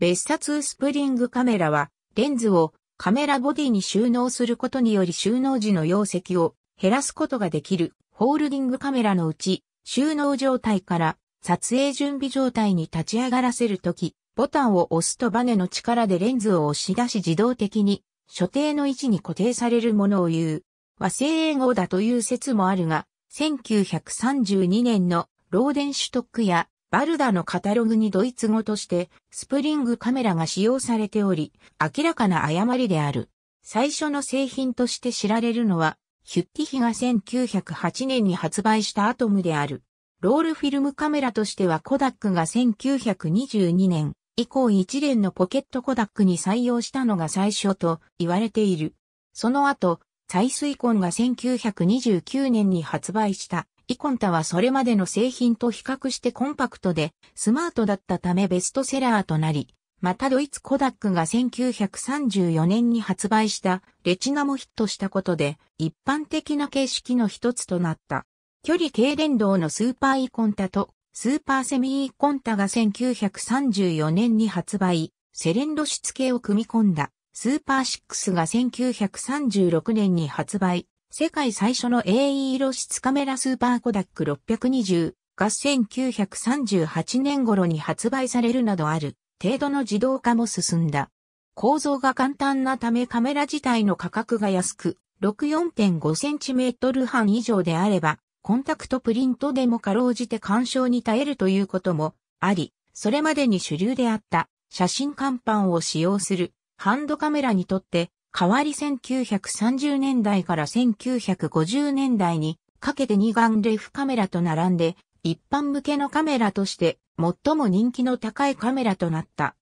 別冊スプリングカメラは、レンズをカメラボディに収納することにより収納時の容積を減らすことができるホールディングカメラのうち、収納状態から撮影準備状態に立ち上がらせるとき、ボタンを押すとバネの力でレンズを押し出し自動的に所定の位置に固定されるものを言う和製英語だという説もあるが、1932年のローデンシュトックやバルダのカタログにドイツ語として、スプリングカメラが使用されており、明らかな誤りである。最初の製品として知られるのは、ヒュッティヒが1908年に発売したアトムである。ロールフィルムカメラとしてはコダックが1922年以降一連のポケットコダックに採用したのが最初と言われている。その後、採水根が1929年に発売したイコンタはそれまでの製品と比較してコンパクトでスマートだったためベストセラーとなり、またドイツコダックが1934年に発売したレチナもヒットしたことで一般的な形式の一つとなった。距離軽連動のスーパーイコンタとスーパーセミイコンタが1934年に発売、セレンド出系を組み込んだスーパーシックスが1936年に発売、世界最初の AE 露出カメラスーパーコダック620が1938年頃に発売されるなどある程度の自動化も進んだ。構造が簡単なためカメラ自体の価格が安く、64.5cm 半以上であれば、コンタクトプリントでもかろうじて干渉に耐えるということもあり、それまでに主流であった写真看板を使用するハンドカメラにとって代わり1930年代から1950年代にかけて二眼レフカメラと並んで一般向けのカメラとして最も人気の高いカメラとなった。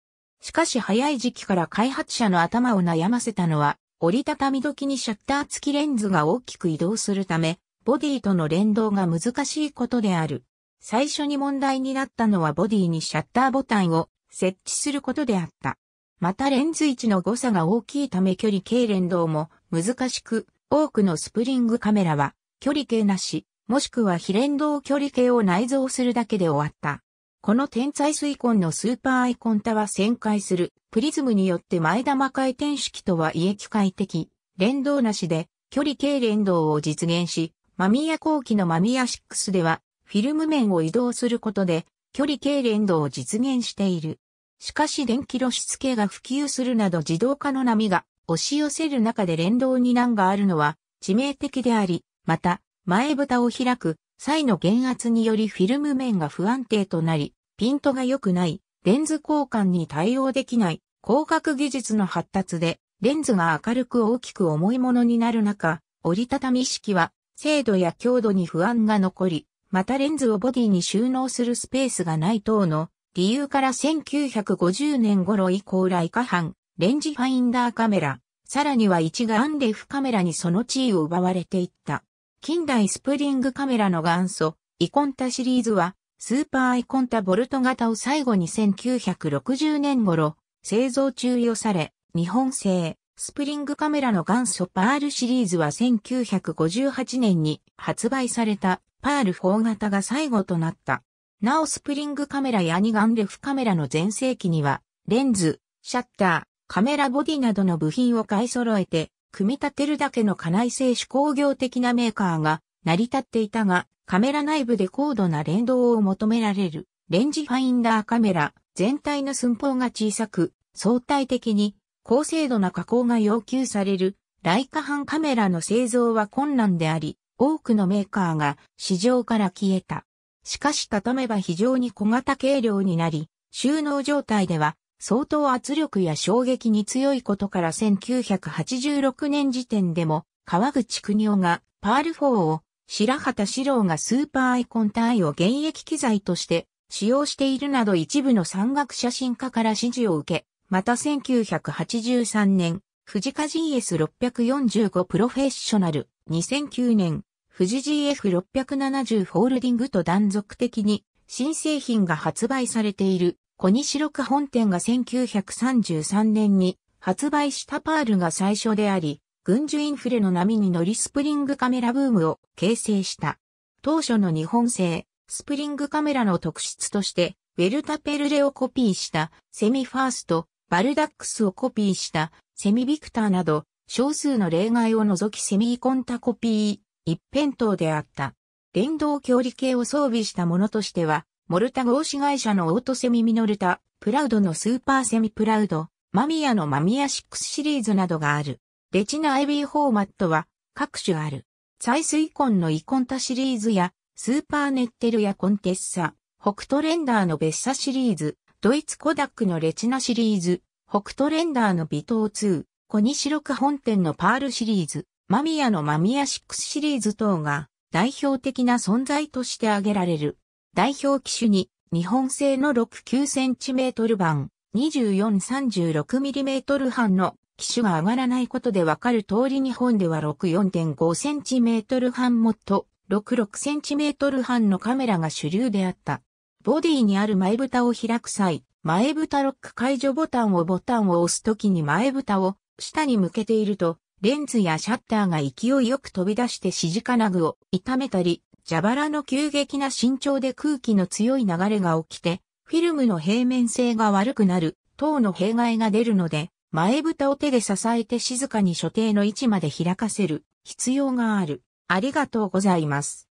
しかし早い時期から開発者の頭を悩ませたのは折りたたみ時にシャッター付きレンズが大きく移動するためボディとの連動が難しいことである。最初に問題になったのはボディにシャッターボタンを設置することであった。またレンズ位置の誤差が大きいため距離計連動も難しく、多くのスプリングカメラは距離計なし、もしくは非連動距離計を内蔵するだけで終わった。この天才水根のスーパーアイコンタは旋回するプリズムによって前玉回転式とはいえ機械的、連動なしで距離計連動を実現し、マミヤ後期のマミヤ6ではフィルム面を移動することで距離計連動を実現している。しかし電気露出系が普及するなど自動化の波が押し寄せる中で連動に難があるのは致命的であり、また、前蓋を開く際の減圧によりフィルム面が不安定となり、ピントが良くない、レンズ交換に対応できない、広角技術の発達で、レンズが明るく大きく重いものになる中、折りたたみ式は、精度や強度に不安が残り、またレンズをボディに収納するスペースがない等の理由から1950年頃以降ライカ班、レンジファインダーカメラ、さらには一眼レフカメラにその地位を奪われていった。近代スプリングカメラの元祖、イコンタシリーズは、スーパーアイコンタボルト型を最後に1960年頃、製造中与され、日本製、スプリングカメラの元祖パールシリーズは1958年に発売されたパール4型が最後となった。なおスプリングカメラやニガンレフカメラの全盛期には、レンズ、シャッター、カメラボディなどの部品を買い揃えて、組み立てるだけの家内製手工業的なメーカーが成り立っていたが、カメラ内部で高度な連動を求められる、レンジファインダーカメラ、全体の寸法が小さく、相対的に高精度な加工が要求される、ライカ版カメラの製造は困難であり、多くのメーカーが市場から消えた。しかし畳めば非常に小型軽量になり、収納状態では相当圧力や衝撃に強いことから1986年時点でも川口国夫がパール4を白畑史郎がスーパーアイコン単位を現役機材として使用しているなど一部の山岳写真家から支持を受け、また1983年、富士家 GS645 プロフェッショナル、2009年、富士 GF670 ホールディングと断続的に新製品が発売されている小西六本店が1933年に発売したパールが最初であり、軍需インフレの波に乗りスプリングカメラブームを形成した。当初の日本製、スプリングカメラの特質として、ウェルタペルレをコピーしたセミファースト、バルダックスをコピーしたセミビクターなど、少数の例外を除きセミイコンタコピー、一辺倒であった。電動距離計を装備したものとしては、モルタ合資会社のオートセミミノルタ、プラウドのスーパーセミプラウド、マミヤのマミヤ6シリーズなどがある。レチナ IB フォーマットは各種ある。サイスイコンのイコンタシリーズや、スーパーネッテルやコンテッサ、北斗レンダーのベッサシリーズ、ドイツコダックのレチナシリーズ、北斗レンダーのビトー2、コニシロク本店のパールシリーズ、マミヤのマミヤ6シリーズ等が代表的な存在として挙げられる。代表機種に日本製の 69cm 版 2436mm 版の機種が上がらないことでわかる通り日本では 64.5cm 版もっと 66cm 版のカメラが主流であった。ボディにある前蓋を開く際、前蓋ロック解除ボタンをボタンを押すときに前蓋を下に向けているとレンズやシャッターが勢いよく飛び出して指示金具を痛めたり、蛇腹の急激な伸長で空気の強い流れが起きて、フィルムの平面性が悪くなる、等の弊害が出るので、前蓋を手で支えて静かに所定の位置まで開かせる必要がある。ありがとうございます。